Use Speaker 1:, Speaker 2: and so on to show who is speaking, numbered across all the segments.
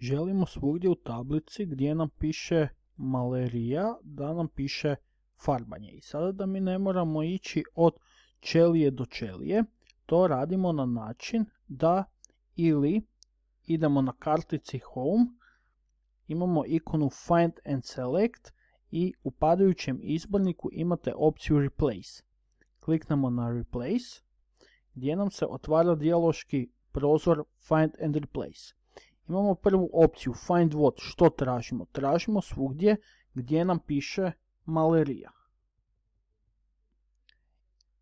Speaker 1: želimo svugdje u tablici gdje nam piše malerija da nam piše farbanje. I sada da mi ne moramo ići od čelije do čelije, to radimo na način da ili idemo na kartici Home, imamo ikonu Find and Select i u padajućem izborniku imate opciju Replace. Kliknemo na Replace gdje nam se otvara dijaloški prozor Find and Replace. Imamo prvu opciju find what, što tražimo? Tražimo svugdje gdje nam piše malerija.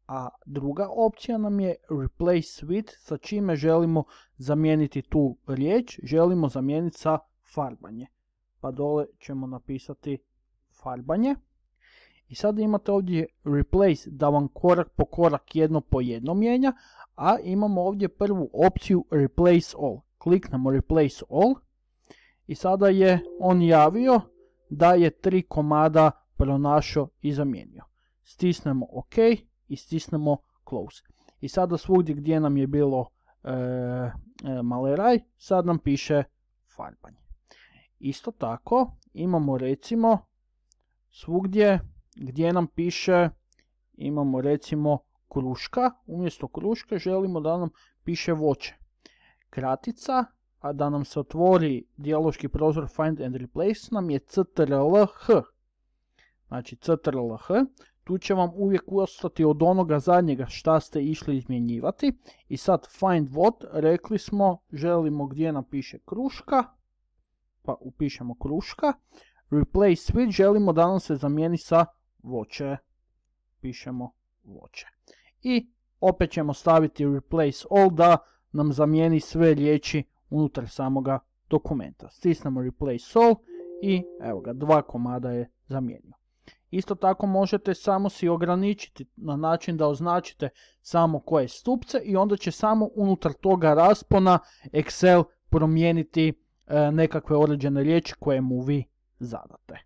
Speaker 1: A druga opcija nam je replace with, sa čime želimo zamijeniti tu riječ, želimo zamijeniti sa farbanje. Pa dole ćemo napisati farbanje. I sad imate ovdje replace da vam korak po korak jedno po jedno mijenja, a imamo ovdje prvu opciju replace all kliknemo replace all i sada je on javio da je tri komada pronašao i zamijenio. Stisnemo OK i stisnemo Close. I sada svugdje gdje nam je bilo e, e, maleraj, sad nam piše farbanje. Isto tako imamo recimo svugdje gdje nam piše, imamo recimo kruška, umjesto kruške želimo da nam piše voće kratica, a da nam se otvori dijaloški prozor Find and Replace nam je CTRL-H. Znači CTRL-H, tu će vam uvijek ostati od onoga zadnjega šta ste išli izmjenjivati. I sad find what, rekli smo, želimo gdje nam piše kruška, pa upišemo kruška. Replace with, želimo da nam se zamijeni sa voće, pišemo voće. I opet ćemo staviti replace all da nam zamijeni sve riječi unutar samoga dokumenta. Stisnemo Replace All i evo ga, dva komada je zamijenio. Isto tako možete samo si ograničiti na način da označite samo koje stupce i onda će samo unutar toga raspona Excel promijeniti e, nekakve određene riječi koje mu vi zadate.